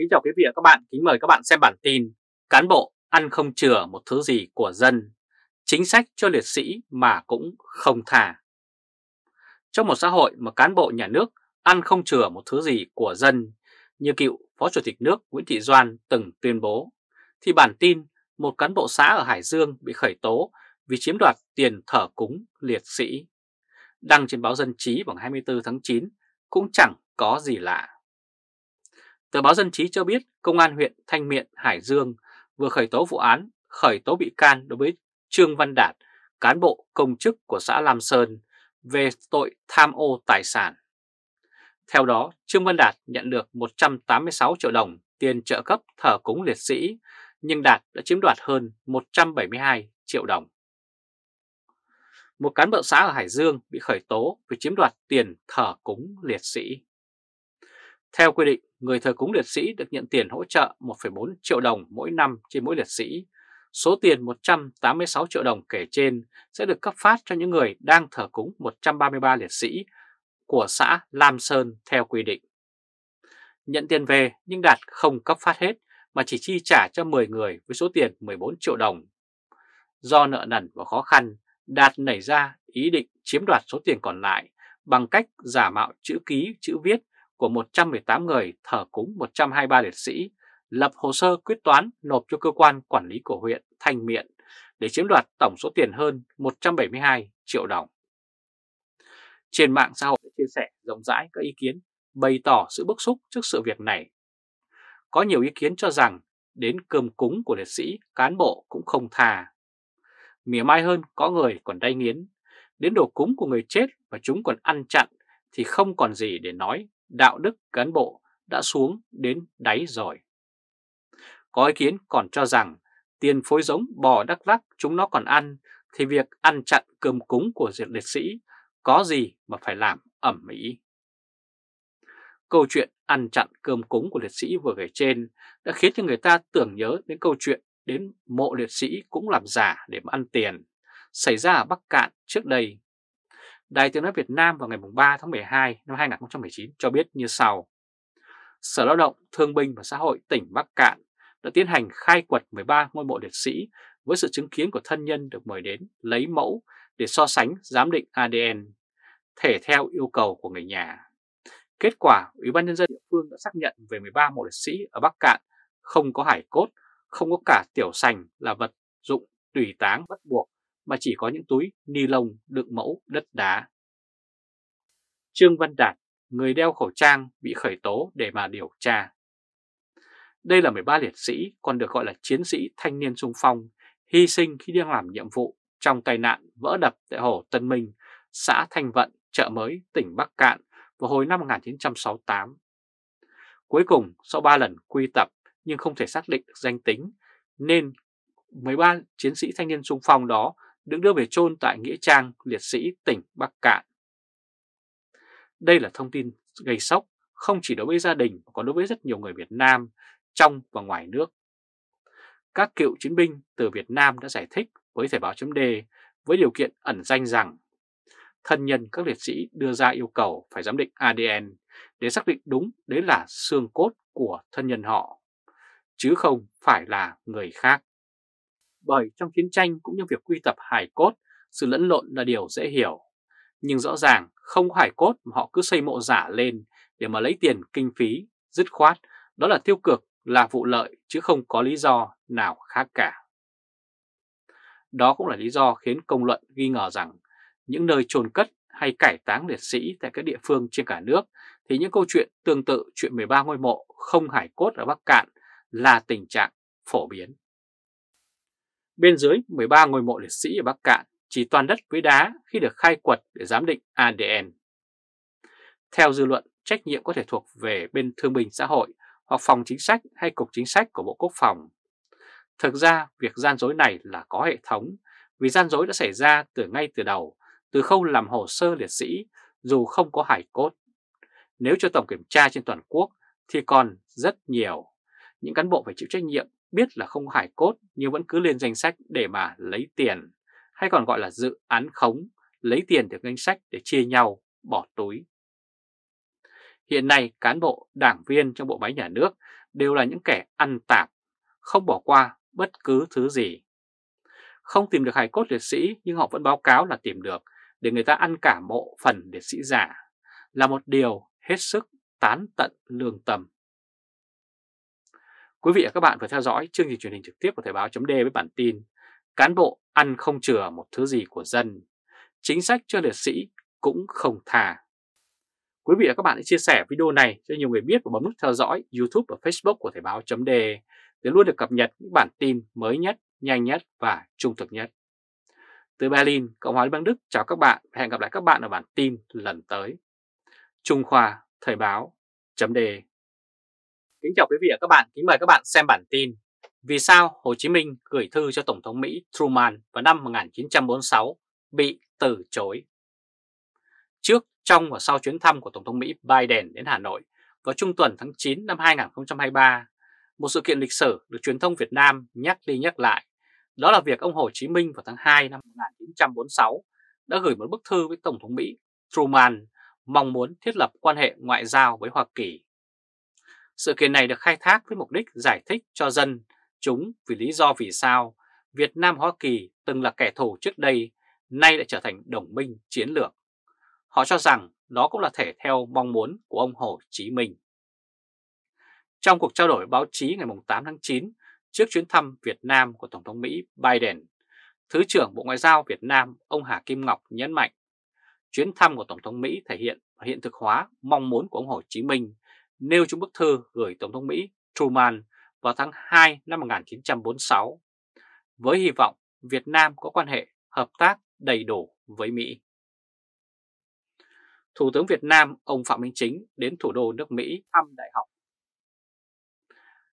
Kính chào quý vị và các bạn, kính mời các bạn xem bản tin Cán bộ ăn không chừa một thứ gì của dân, chính sách cho liệt sĩ mà cũng không thả Trong một xã hội mà cán bộ nhà nước ăn không chừa một thứ gì của dân như cựu Phó Chủ tịch nước Nguyễn Thị Doan từng tuyên bố thì bản tin một cán bộ xã ở Hải Dương bị khởi tố vì chiếm đoạt tiền thờ cúng liệt sĩ đăng trên báo Dân Chí vào ngày 24 tháng 9 cũng chẳng có gì lạ. Tờ báo Dân chí cho biết Công an huyện Thanh Miện, Hải Dương vừa khởi tố vụ án, khởi tố bị can đối với Trương Văn Đạt, cán bộ công chức của xã Lam Sơn về tội tham ô tài sản. Theo đó, Trương Văn Đạt nhận được 186 triệu đồng tiền trợ cấp thờ cúng liệt sĩ, nhưng Đạt đã chiếm đoạt hơn 172 triệu đồng. Một cán bộ xã ở Hải Dương bị khởi tố vì chiếm đoạt tiền thờ cúng liệt sĩ. Theo quy định, người thờ cúng liệt sĩ được nhận tiền hỗ trợ 1,4 triệu đồng mỗi năm trên mỗi liệt sĩ. Số tiền 186 triệu đồng kể trên sẽ được cấp phát cho những người đang thờ cúng 133 liệt sĩ của xã Lam Sơn theo quy định. Nhận tiền về nhưng Đạt không cấp phát hết mà chỉ chi trả cho 10 người với số tiền 14 triệu đồng. Do nợ nần và khó khăn, Đạt nảy ra ý định chiếm đoạt số tiền còn lại bằng cách giả mạo chữ ký, chữ viết của 118 người thờ cúng 123 liệt sĩ lập hồ sơ quyết toán nộp cho cơ quan quản lý của huyện Thanh Miện để chiếm đoạt tổng số tiền hơn 172 triệu đồng. Trên mạng xã hội chia sẻ rộng rãi các ý kiến bày tỏ sự bức xúc trước sự việc này. Có nhiều ý kiến cho rằng đến cơm cúng của liệt sĩ, cán bộ cũng không thà. Mỉa mai hơn có người còn đay nghiến, đến đồ cúng của người chết và chúng còn ăn chặn thì không còn gì để nói đạo đức cán bộ đã xuống đến đáy rồi. Có ý kiến còn cho rằng tiền phối giống bò đắk lắc chúng nó còn ăn thì việc ăn chặn cơm cúng của diệt liệt sĩ có gì mà phải làm ẩm mỹ. Câu chuyện ăn chặn cơm cúng của liệt sĩ vừa kể trên đã khiến cho người ta tưởng nhớ đến câu chuyện đến mộ liệt sĩ cũng làm giả để mà ăn tiền xảy ra ở Bắc Cạn trước đây Đài Tiếng Nói Việt Nam vào ngày 3 tháng 12 năm 2019 cho biết như sau. Sở Lao động, Thương binh và Xã hội tỉnh Bắc Cạn đã tiến hành khai quật 13 ngôi mộ liệt sĩ với sự chứng kiến của thân nhân được mời đến lấy mẫu để so sánh giám định ADN, thể theo yêu cầu của người nhà. Kết quả, Ủy ban Nhân dân địa phương đã xác nhận về 13 mộ liệt sĩ ở Bắc Cạn không có hải cốt, không có cả tiểu sành là vật dụng tùy táng bắt buộc mà chỉ có những túi ni lông đựng mẫu đất đá. Trương Văn Đạt, người đeo khẩu trang bị khởi tố để mà điều tra. Đây là 13 liệt sĩ còn được gọi là chiến sĩ thanh niên sung phong, hy sinh khi đang làm nhiệm vụ trong tai nạn vỡ đập tại hồ Tân Minh, xã Thanh Vận, chợ mới, tỉnh Bắc Cạn vào hồi năm 1968. Cuối cùng, sau 3 lần quy tập nhưng không thể xác định danh tính, nên 13 chiến sĩ thanh niên sung phong đó được đưa về chôn tại Nghĩa Trang Liệt sĩ tỉnh Bắc Cạn. Đây là thông tin gây sốc không chỉ đối với gia đình mà còn đối với rất nhiều người Việt Nam trong và ngoài nước. Các cựu chiến binh từ Việt Nam đã giải thích với Thời báo chấm với điều kiện ẩn danh rằng thân nhân các liệt sĩ đưa ra yêu cầu phải giám định ADN để xác định đúng đấy là xương cốt của thân nhân họ, chứ không phải là người khác bởi trong chiến tranh cũng như việc quy tập hải cốt, sự lẫn lộn là điều dễ hiểu. Nhưng rõ ràng không có hải cốt mà họ cứ xây mộ giả lên để mà lấy tiền kinh phí, dứt khoát, đó là tiêu cực, là vụ lợi chứ không có lý do nào khác cả. Đó cũng là lý do khiến công luận ghi ngờ rằng những nơi chôn cất hay cải táng liệt sĩ tại các địa phương trên cả nước thì những câu chuyện tương tự chuyện 13 ngôi mộ không hải cốt ở Bắc Cạn là tình trạng phổ biến. Bên dưới 13 ngôi mộ liệt sĩ ở Bắc Cạn chỉ toàn đất với đá khi được khai quật để giám định ADN. Theo dư luận, trách nhiệm có thể thuộc về bên thương binh xã hội hoặc phòng chính sách hay cục chính sách của Bộ Quốc phòng. Thực ra, việc gian dối này là có hệ thống, vì gian dối đã xảy ra từ ngay từ đầu, từ khâu làm hồ sơ liệt sĩ, dù không có hải cốt. Nếu cho tổng kiểm tra trên toàn quốc thì còn rất nhiều. Những cán bộ phải chịu trách nhiệm biết là không hải cốt nhưng vẫn cứ lên danh sách để mà lấy tiền, hay còn gọi là dự án khống, lấy tiền từ ngân sách để chia nhau, bỏ túi. Hiện nay cán bộ, đảng viên trong bộ máy nhà nước đều là những kẻ ăn tạp, không bỏ qua bất cứ thứ gì. Không tìm được hải cốt liệt sĩ nhưng họ vẫn báo cáo là tìm được để người ta ăn cả mộ phần liệt sĩ giả là một điều hết sức tán tận lương tâm. Quý vị và các bạn vừa theo dõi chương trình truyền hình trực tiếp của Thời báo chấm với bản tin Cán bộ ăn không chừa một thứ gì của dân, chính sách cho liệt sĩ cũng không thà. Quý vị và các bạn hãy chia sẻ video này cho nhiều người biết và bấm nút theo dõi YouTube và Facebook của Thời báo chấm để luôn được cập nhật những bản tin mới nhất, nhanh nhất và trung thực nhất. Từ Berlin, Cộng hòa Liên bang Đức chào các bạn và hẹn gặp lại các bạn ở bản tin lần tới. Trung Khoa Thời báo chấm Kính chào quý vị và các bạn, kính mời các bạn xem bản tin Vì sao Hồ Chí Minh gửi thư cho Tổng thống Mỹ Truman vào năm 1946 bị từ chối Trước, trong và sau chuyến thăm của Tổng thống Mỹ Biden đến Hà Nội vào trung tuần tháng 9 năm 2023 Một sự kiện lịch sử được truyền thông Việt Nam nhắc đi nhắc lại Đó là việc ông Hồ Chí Minh vào tháng 2 năm 1946 đã gửi một bức thư với Tổng thống Mỹ Truman mong muốn thiết lập quan hệ ngoại giao với Hoa Kỳ sự kiện này được khai thác với mục đích giải thích cho dân chúng vì lý do vì sao Việt Nam Hoa Kỳ từng là kẻ thù trước đây, nay lại trở thành đồng minh chiến lược. Họ cho rằng đó cũng là thể theo mong muốn của ông Hồ Chí Minh. Trong cuộc trao đổi báo chí ngày 8 tháng 9 trước chuyến thăm Việt Nam của Tổng thống Mỹ Biden, Thứ trưởng Bộ Ngoại giao Việt Nam ông Hà Kim Ngọc nhấn mạnh chuyến thăm của Tổng thống Mỹ thể hiện và hiện thực hóa mong muốn của ông Hồ Chí Minh nêu trong bức thư gửi Tổng thống Mỹ Truman vào tháng 2 năm 1946 với hy vọng Việt Nam có quan hệ hợp tác đầy đủ với Mỹ. Thủ tướng Việt Nam ông Phạm Minh Chính đến thủ đô nước Mỹ thăm đại học.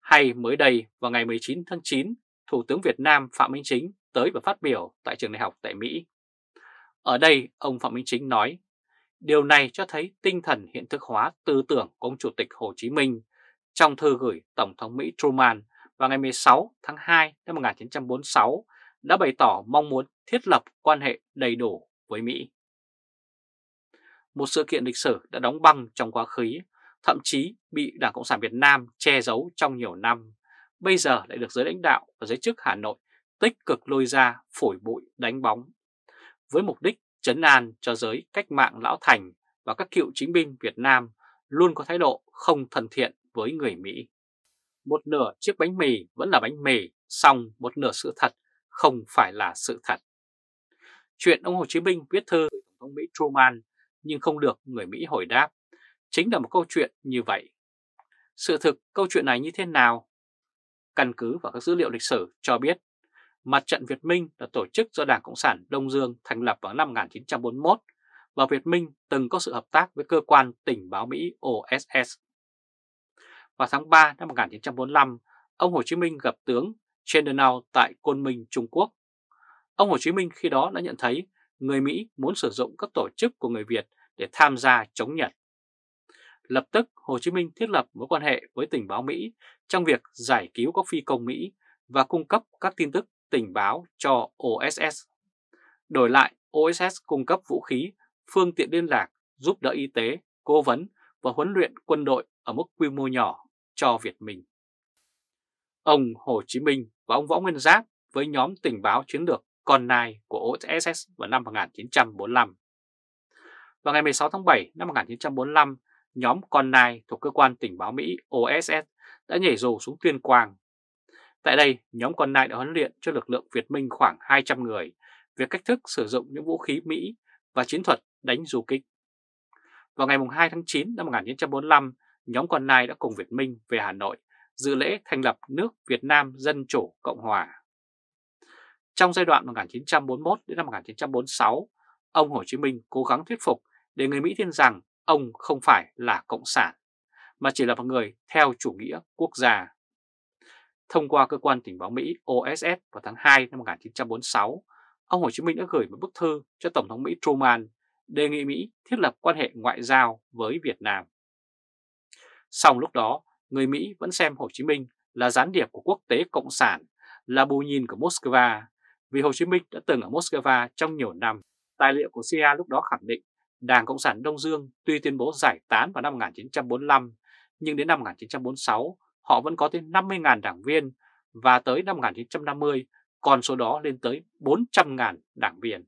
Hay mới đây vào ngày 19 tháng 9, Thủ tướng Việt Nam Phạm Minh Chính tới và phát biểu tại trường đại học tại Mỹ. Ở đây, ông Phạm Minh Chính nói Điều này cho thấy tinh thần hiện thực hóa tư tưởng của ông Chủ tịch Hồ Chí Minh trong thư gửi Tổng thống Mỹ Truman vào ngày 16 tháng 2 năm 1946 đã bày tỏ mong muốn thiết lập quan hệ đầy đủ với Mỹ. Một sự kiện lịch sử đã đóng băng trong quá khứ, thậm chí bị Đảng Cộng sản Việt Nam che giấu trong nhiều năm, bây giờ lại được giới lãnh đạo và giới chức Hà Nội tích cực lôi ra phổi bụi đánh bóng, với mục đích chấn an cho giới cách mạng Lão Thành và các cựu chính binh Việt Nam luôn có thái độ không thân thiện với người Mỹ. Một nửa chiếc bánh mì vẫn là bánh mì, song một nửa sự thật không phải là sự thật. Chuyện ông Hồ Chí Minh viết thư với Tổng thống Mỹ Truman nhưng không được người Mỹ hồi đáp, chính là một câu chuyện như vậy. Sự thực câu chuyện này như thế nào? Căn cứ vào các dữ liệu lịch sử cho biết Mặt trận Việt Minh là tổ chức do Đảng Cộng sản Đông Dương thành lập vào năm 1941 và Việt Minh từng có sự hợp tác với cơ quan tình báo Mỹ OSS. Vào tháng 3 năm 1945, ông Hồ Chí Minh gặp tướng Chendenau tại Côn Minh, Trung Quốc. Ông Hồ Chí Minh khi đó đã nhận thấy người Mỹ muốn sử dụng các tổ chức của người Việt để tham gia chống Nhật. Lập tức Hồ Chí Minh thiết lập mối quan hệ với tình báo Mỹ trong việc giải cứu các phi công Mỹ và cung cấp các tin tức tình báo cho OSS. Đổi lại, OSS cung cấp vũ khí, phương tiện liên lạc, giúp đỡ y tế, cố vấn và huấn luyện quân đội ở mức quy mô nhỏ cho Việt Minh. Ông Hồ Chí Minh và ông Võ Nguyên Giáp với nhóm tình báo chiến lược con nai của OSS vào năm 1945. Vào ngày 16 tháng 7 năm 1945, nhóm con nai thuộc cơ quan tình báo Mỹ OSS đã nhảy dù xuống Tuyên Quang Tại đây, nhóm còn lại đã huấn luyện cho lực lượng Việt Minh khoảng 200 người về cách thức sử dụng những vũ khí Mỹ và chiến thuật đánh du kích. Vào ngày 2 tháng 9 năm 1945, nhóm còn lại đã cùng Việt Minh về Hà Nội dự lễ thành lập nước Việt Nam Dân Chủ Cộng Hòa. Trong giai đoạn 1941 đến năm 1946, ông Hồ Chí Minh cố gắng thuyết phục để người Mỹ tin rằng ông không phải là cộng sản, mà chỉ là một người theo chủ nghĩa quốc gia. Thông qua cơ quan tình báo Mỹ OSS vào tháng 2 năm 1946, ông Hồ Chí Minh đã gửi một bức thư cho Tổng thống Mỹ Truman đề nghị Mỹ thiết lập quan hệ ngoại giao với Việt Nam. Song lúc đó, người Mỹ vẫn xem Hồ Chí Minh là gián điệp của quốc tế cộng sản, là bù nhìn của Moscow, vì Hồ Chí Minh đã từng ở Moscow trong nhiều năm. Tài liệu của CIA lúc đó khẳng định Đảng Cộng sản Đông Dương tuy tuyên bố giải tán vào năm 1945, nhưng đến năm 1946, họ vẫn có tới 50.000 đảng viên và tới năm 1950 còn số đó lên tới 400.000 đảng viên.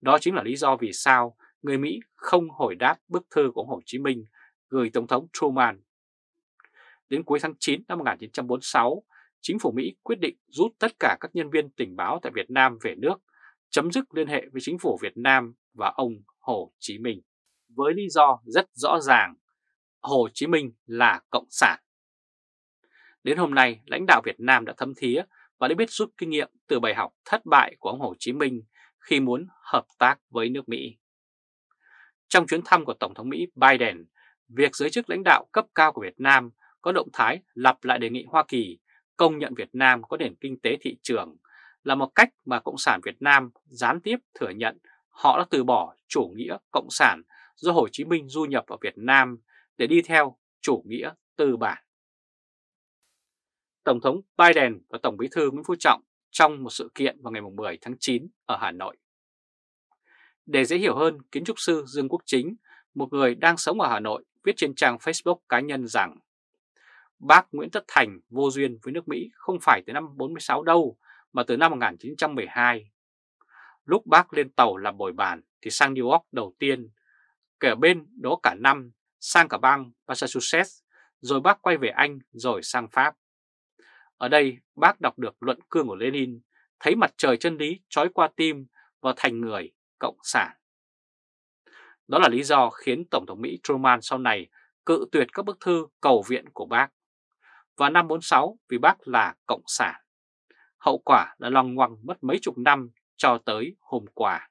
Đó chính là lý do vì sao người Mỹ không hồi đáp bức thư của Hồ Chí Minh gửi Tổng thống Truman. Đến cuối tháng 9 năm 1946, chính phủ Mỹ quyết định rút tất cả các nhân viên tình báo tại Việt Nam về nước, chấm dứt liên hệ với chính phủ Việt Nam và ông Hồ Chí Minh. Với lý do rất rõ ràng Hồ Chí Minh là Cộng sản. Đến hôm nay, lãnh đạo Việt Nam đã thấm thía và đã biết rút kinh nghiệm từ bài học thất bại của ông Hồ Chí Minh khi muốn hợp tác với nước Mỹ. Trong chuyến thăm của Tổng thống Mỹ Biden, việc giới chức lãnh đạo cấp cao của Việt Nam có động thái lặp lại đề nghị Hoa Kỳ công nhận Việt Nam có nền kinh tế thị trường là một cách mà Cộng sản Việt Nam gián tiếp thừa nhận họ đã từ bỏ chủ nghĩa Cộng sản do Hồ Chí Minh du nhập vào Việt Nam để đi theo chủ nghĩa tư bản. Tổng thống Biden và Tổng bí thư Nguyễn Phú Trọng trong một sự kiện vào ngày 10 tháng 9 ở Hà Nội. Để dễ hiểu hơn, kiến trúc sư Dương Quốc Chính, một người đang sống ở Hà Nội, viết trên trang Facebook cá nhân rằng Bác Nguyễn Tất Thành vô duyên với nước Mỹ không phải từ năm 46 đâu, mà từ năm 1912. Lúc bác lên tàu làm bồi bàn thì sang New York đầu tiên, kể bên đó cả năm sang cả bang Massachusetts, rồi bác quay về Anh rồi sang Pháp. Ở đây bác đọc được luận cương của Lenin, thấy mặt trời chân lý trói qua tim và thành người cộng sản. Đó là lý do khiến Tổng thống Mỹ Truman sau này cự tuyệt các bức thư cầu viện của bác. Và năm 46 vì bác là cộng sản. Hậu quả là lòng ngoằng mất mấy chục năm cho tới hôm qua.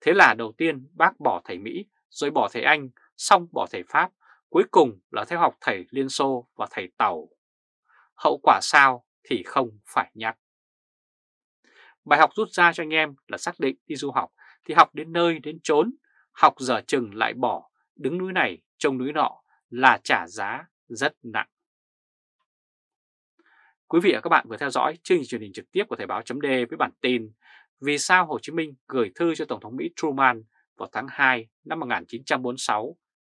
Thế là đầu tiên bác bỏ thầy Mỹ rồi bỏ thầy Anh xong bỏ thầy Pháp, cuối cùng là theo học thầy Liên Xô và thầy Tàu. Hậu quả sao thì không phải nhắc. Bài học rút ra cho anh em là xác định đi du học thì học đến nơi đến chốn, học giờ chừng lại bỏ, đứng núi này trông núi nọ là trả giá rất nặng. Quý vị và các bạn vừa theo dõi chương trình truyền hình trực tiếp của Thời báo .d với bản tin Vì sao Hồ Chí Minh gửi thư cho Tổng thống Mỹ Truman vào tháng 2 năm 1946